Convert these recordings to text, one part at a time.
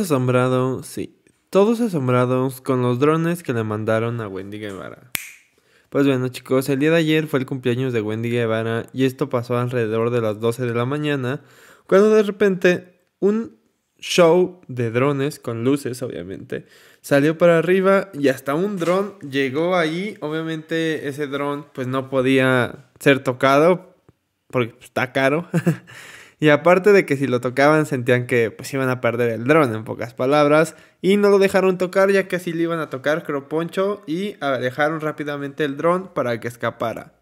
asombrados, sí, todos asombrados con los drones que le mandaron a Wendy Guevara. Pues bueno chicos, el día de ayer fue el cumpleaños de Wendy Guevara y esto pasó alrededor de las 12 de la mañana, cuando de repente un show de drones con luces, obviamente. Salió para arriba y hasta un dron llegó ahí. Obviamente ese dron pues no podía ser tocado porque pues, está caro. Y aparte de que si lo tocaban sentían que pues iban a perder el dron, en pocas palabras. Y no lo dejaron tocar ya que si le iban a tocar Croponcho y alejaron rápidamente el dron para que escapara.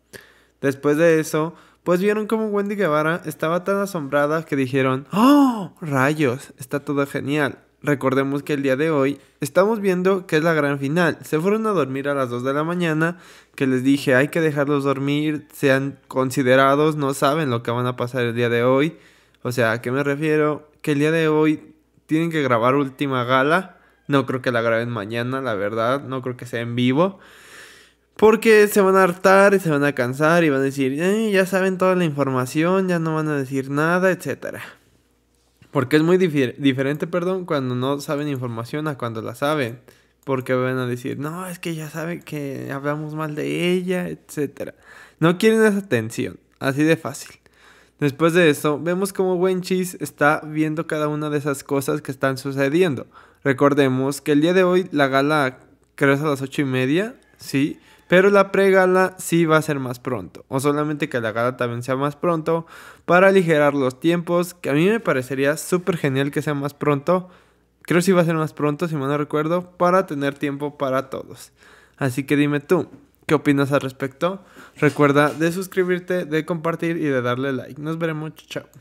Después de eso, pues vieron como Wendy Guevara estaba tan asombrada que dijeron, ¡Oh! Rayos, está todo genial. Recordemos que el día de hoy estamos viendo que es la gran final. Se fueron a dormir a las 2 de la mañana, que les dije hay que dejarlos dormir, sean considerados, no saben lo que van a pasar el día de hoy. O sea, ¿a qué me refiero? Que el día de hoy tienen que grabar última gala. No creo que la graben mañana, la verdad. No creo que sea en vivo. Porque se van a hartar y se van a cansar y van a decir, eh, ya saben toda la información, ya no van a decir nada, etcétera. Porque es muy diferente, perdón, cuando no saben información a cuando la saben. Porque van a decir, no, es que ya saben que hablamos mal de ella, etc. No quieren esa atención, así de fácil. Después de eso, vemos cómo Wenchis está viendo cada una de esas cosas que están sucediendo. Recordemos que el día de hoy la gala crece a las ocho y media, ¿sí? sí pero la pregala sí va a ser más pronto, o solamente que la gala también sea más pronto, para aligerar los tiempos, que a mí me parecería súper genial que sea más pronto. Creo si sí va a ser más pronto, si mal no recuerdo, para tener tiempo para todos. Así que dime tú, ¿qué opinas al respecto? Recuerda de suscribirte, de compartir y de darle like. Nos veremos, chao.